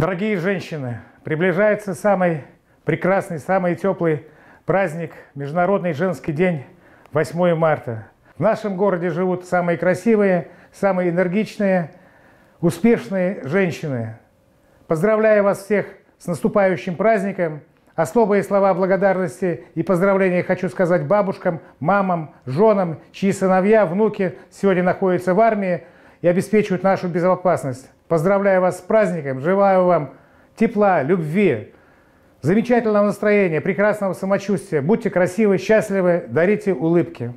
Дорогие женщины, приближается самый прекрасный, самый теплый праздник, Международный женский день, 8 марта. В нашем городе живут самые красивые, самые энергичные, успешные женщины. Поздравляю вас всех с наступающим праздником. А Особые слова благодарности и поздравления хочу сказать бабушкам, мамам, женам, чьи сыновья, внуки сегодня находятся в армии, и обеспечивают нашу безопасность. Поздравляю вас с праздником, желаю вам тепла, любви, замечательного настроения, прекрасного самочувствия. Будьте красивы, счастливы, дарите улыбки.